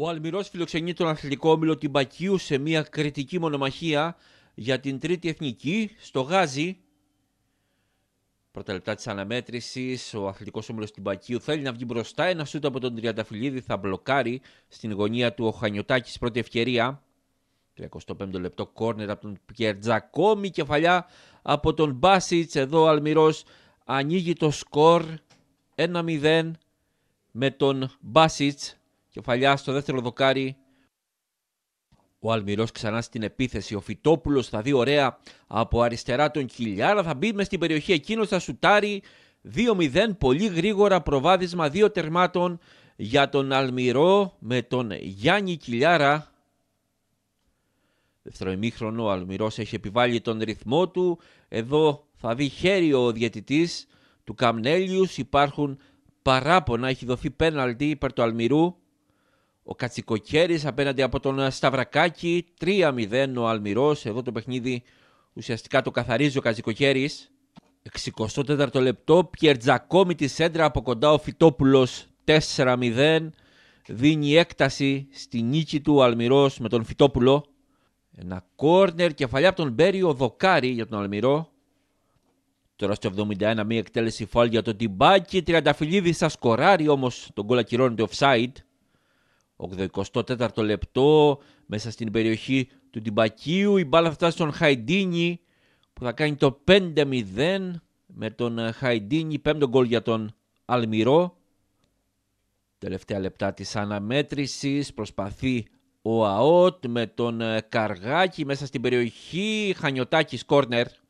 Ο Αλμυρός φιλοξενεί τον αθλητικό όμιλο την σε μια κριτική μονομαχία για την τρίτη εθνική στο Γάζι. Πρώτα λεπτά της αναμέτρησης, ο αθλητικός όμιλος την θέλει να βγει μπροστά. Ένα σούτο από τον Τριανταφυλλίδη θα μπλοκάρει στην γωνία του ο Χανιωτάκης πρώτη ευκαιρία. 35 Αλμυρός ανοίγει το σκορ 1-0 με τον Μπάσιτς Κεφαλιά στο δεύτερο δοκάρι. Ο Αλμυρός ξανά στην επίθεση. Ο Φιτόπουλος θα δει ωραία από αριστερά τον Κιλιάρα Θα μπει μες στην περιοχή εκείνος, θα σουτάρει. 2-0 πολύ γρήγορα προβάδισμα δύο τερμάτων για τον Αλμυρό με τον Γιάννη Κιλιάρα. Δεύτερο ημίχρονο ο Αλμυρός έχει επιβάλει τον ρυθμό του. Εδώ θα δει χέρι ο διαιτητής του Καμνέλιους. Υπάρχουν παράπονα, έχει δοθεί πέναλτι υπέρ του Αλμυρού ο Κατσικοκέρης απέναντι από τον ε, Σταυρακάκη. 3-0 ο Αλμυρός. Εδώ το παιχνίδι ουσιαστικά το καθαρίζει ο Κατσικοκέρης. 64 λεπτό. Πιερτζακόμη τη σέντρα από κοντά ο Φιτόπουλος 4-0. Δίνει έκταση στη νίκη του ο με τον Φιτόπουλο. Ένα κόρνερ κεφαλιά από τον Μπέριο Δοκάρη για τον Αλμυρό. Τώρα στο 71 μία εκτέλεση φάλ για τον Τιμπάκη. Τριανταφυλλίδη σα σκοράρει όμως τον κόλλα ο offside. 84 λεπτό μέσα στην περιοχή του Τιμπακίου. Η μπάλα φτάσει στον Χαϊντίνη που θα κάνει το 5-0 με τον ε, Χαϊντίνη. Πέμπτο γκολ για τον Αλμυρό. Τελευταία λεπτά της αναμέτρησης προσπαθεί ο ΑΟΤ με τον ε, Καργάκη μέσα στην περιοχή. Χανιωτάκης κόρνερ